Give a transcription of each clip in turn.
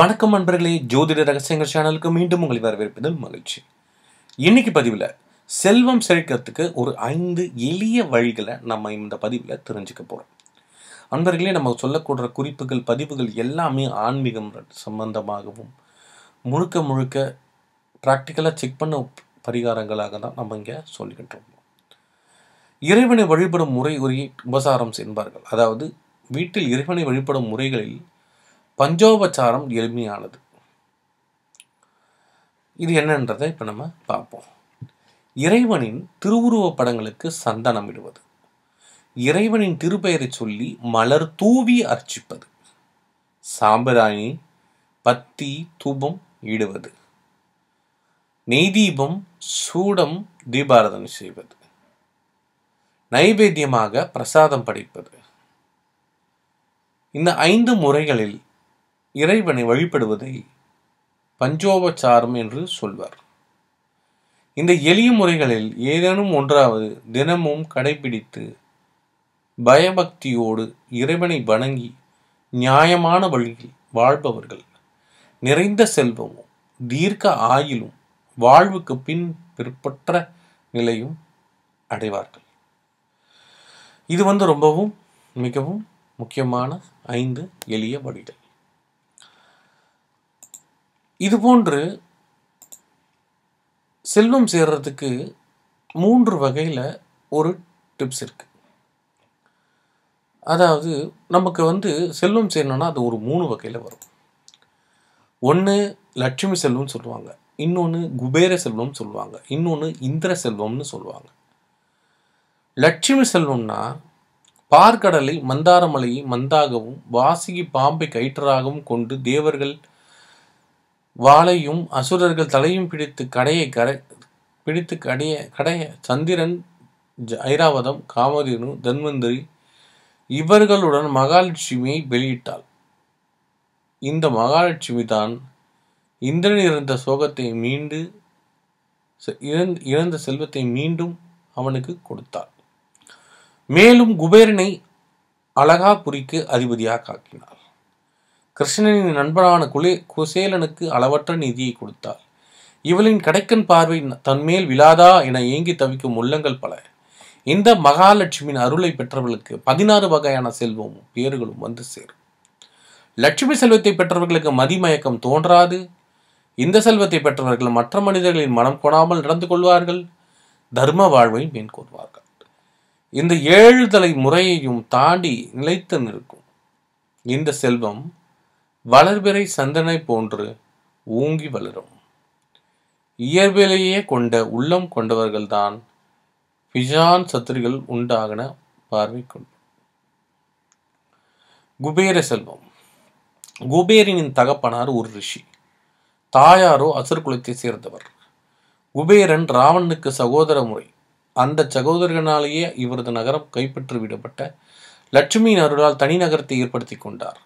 வணக்கம் நண்பர்களே ஜோதிட ரகசியங்கள் சேனலுக்கு மீண்டும் உங்களை வரவேற்பது மகிழ்ச்சி இன்னைக்கு பதிவில் செல்வம் செழிக்கிறதுக்கு ஒரு ஐந்து எளிய வழிகளை நம்ம இந்த பதிவில் தெரிஞ்சுக்க போகிறோம் அன்பர்களே நம்ம சொல்லக்கூடிய குறிப்புகள் பதிவுகள் எல்லாமே ஆன்மீகம் சம்பந்தமாகவும் முழுக்க முழுக்க ப்ராக்டிக்கலாக செக் பண்ண பரிகாரங்களாக தான் நம்ம இங்கே சொல்கின்றோம் இறைவனை வழிபடும் முறை உரையை உபசாரம் என்பார்கள் அதாவது வீட்டில் இறைவனை வழிபடும் முறைகளில் பஞ்சோபச்சாரம் எளிமையானது இது என்னன்றதை இப்போ நம்ம பார்ப்போம் இறைவனின் திருவுருவப் படங்களுக்கு சந்தனம் விடுவது இறைவனின் திருப்பெயரை சொல்லி மலர் தூவி அர்ச்சிப்பது சாம்பிராணி பத்தி தூபம் இடுவது நெய்தீபம் சூடம் தீபாரதனை செய்வது நைவேத்தியமாக பிரசாதம் படைப்பது இந்த ஐந்து முறைகளில் இறைவனை வழிபடுவதை பஞ்சோபச்சாரம் என்று சொல்வார் இந்த எளிய முறைகளில் ஏதேனும் ஒன்றாவது தினமும் கடைபிடித்து பயபக்தியோடு இறைவனை வணங்கி நியாயமான வழியில் வாழ்பவர்கள் நிறைந்த செல்வமும் தீர்க்க ஆயிலும் வாழ்வுக்கு பின் பிற்பற்ற நிலையும் அடைவார்கள் இது வந்து ரொம்பவும் மிகவும் முக்கியமான ஐந்து எளிய வழிகள் இதுபோன்று செல்வம் சேர்றதுக்கு மூன்று வகையில் ஒரு டிப்ஸ் இருக்குது அதாவது நமக்கு வந்து செல்வம் சேரணும்னா அது ஒரு மூணு வகையில் வரும் ஒன்று லட்சுமி செல்வம்னு சொல்லுவாங்க இன்னொன்று குபேர செல்வம்னு சொல்லுவாங்க இன்னொன்று இந்திர செல்வம்னு சொல்லுவாங்க லட்சுமி செல்வம்னா பார்க்கடலை மந்தாரமலையை மந்தாகவும் வாசிகி பாம்பை கயிற்றாகவும் கொண்டு தேவர்கள் வாளையும் அசுரர்கள் தலையும் பிடித்து கடையை கரை பிடித்து கடைய கடைய சந்திரன் ஐராவதம் காமதேனு தன்வந்திரி இவர்களுடன் மகாலட்சுமியை வெளியிட்டாள் இந்த மகாலட்சுமி தான் இந்திரன் இருந்த சோகத்தை மீண்டு இழந்த செல்வத்தை மீண்டும் அவனுக்கு கொடுத்தாள் மேலும் குபேரனை புரிக்கு அதிபதியாக காக்கினார் கிருஷ்ணனின் நண்பனான குலே குசேலனுக்கு அளவற்ற நிதியை கொடுத்தாள் இவளின் கடைக்கன் பார்வை தன்மேல் விழாதா என ஏங்கி தவிக்கும் உள்ளங்கள் பல இந்த மகாலட்சுமியின் அருளை பெற்றவர்களுக்கு பதினாறு வகையான செல்வமும் பேறுகளும் வந்து சேரும் லட்சுமி செல்வத்தை பெற்றவர்களுக்கு மதிமயக்கம் தோன்றாது இந்த செல்வத்தை பெற்றவர்கள் மற்ற மனிதர்களின் மனம் கொணாமல் நடந்து கொள்வார்கள் தர்ம வாழ்வை மேற்கொள்வார்கள் இந்த ஏழு தலை முறையையும் தாண்டி நிலைத்து நிற்கும் இந்த செல்வம் வளர்பிறை சந்தனை போன்று ஊங்கி வளரும் இயற்பிலேயே கொண்ட உள்ளம் கொண்டவர்கள்தான் பிஜான் சத்துரிகள் உண்டாகன பார்வை குபேர செல்வம் குபேரனின் தகப்பனார் ஒரு ரிஷி தாயாரோ அசுர் குலத்தை சேர்ந்தவர் குபேரன் ராவணனுக்கு சகோதர முறை அந்த சகோதரனாலேயே இவரது நகரம் கைப்பற்றி விடப்பட்ட லட்சுமியின் அருளால் தனி நகரத்தை ஏற்படுத்தி கொண்டார்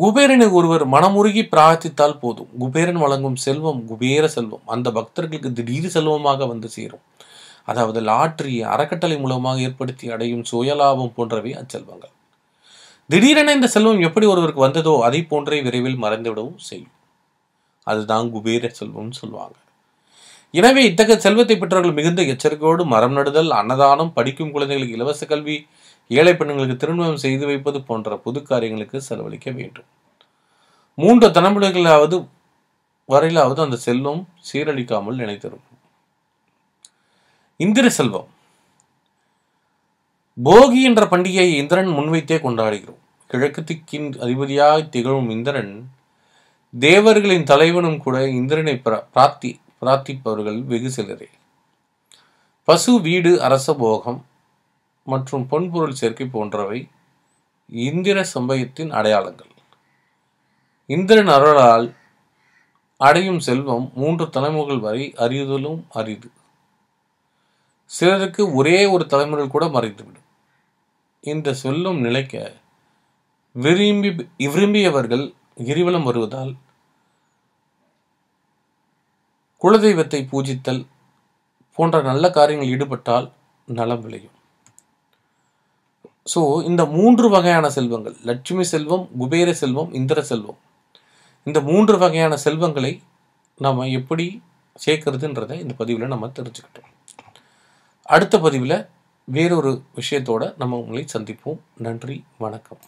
குபேரனை ஒருவர் மனமுருகி பிரார்த்தித்தால் போதும் குபேரன் வழங்கும் செல்வம் குபேர செல்வம் அந்த பக்தர்களுக்கு திடீர் செல்வமாக வந்து சேரும் அதாவது லாட்ரி அறக்கட்டளை மூலமாக ஏற்படுத்தி அடையும் சுயலாபம் போன்றவை அச்செல்வங்கள் திடீரென இந்த செல்வம் எப்படி ஒருவருக்கு வந்ததோ அதை போன்றே விரைவில் மறைந்துவிடவும் செய்யும் அதுதான் குபேர செல்வம்னு சொல்லுவாங்க எனவே இத்தகைய செல்வத்தை பெற்றவர்கள் மிகுந்த எச்சரிக்கையோடு மரம் நடுதல் அன்னதானம் படிக்கும் குழந்தைகளுக்கு இலவச கல்வி ஏழை பெண்களுக்கு திருமணம் செய்து வைப்பது போன்ற பொது காரியங்களுக்கு செலவழிக்க வேண்டும் மூன்று தலைமுறைகளாவது வரையிலாவது அந்த செல்வம் சீரழிக்காமல் நினைத்திருக்கும் இந்திர செல்வம் போகி என்ற பண்டிகையை இந்திரன் முன்வைத்தே கொண்டாடுகிறோம் கிழக்கு திக்கின் அதிபதியாய் திகழும் இந்திரன் தேவர்களின் தலைவனும் கூட இந்திரனை பிரார்த்தி பிரார்த்திப்பவர்கள் வெகு சிலரே பசு வீடு அரச போகம் மற்றும் பொன்பொருள் சேர்க்கை போன்றவை இந்திர சம்பயத்தின் அடையாளங்கள் இந்திரன் அருளால் அடையும் செல்வம் மூன்று தலைமுறைகள் வரை அறிதலும் அரிது சிலருக்கு ஒரே ஒரு தலைமுறை கூட மறைந்துவிடும் இந்த சொல்லும் நிலைக்க விரும்பி விரும்பியவர்கள் கிரிவலம் வருவதால் குலதெய்வத்தை பூஜித்தல் போன்ற நல்ல காரியங்கள் ஈடுபட்டால் நலம் விளையும் ஸோ இந்த மூன்று வகையான செல்வங்கள் லட்சுமி செல்வம் குபேர செல்வம் இந்திர செல்வம் இந்த மூன்று வகையான செல்வங்களை நாம் எப்படி சேர்க்கறதுன்றதை இந்த பதிவில் நம்ம தெரிஞ்சுக்கிட்டோம் அடுத்த பதிவில் வேறொரு விஷயத்தோட நம்ம உங்களை சந்திப்போம் நன்றி வணக்கம்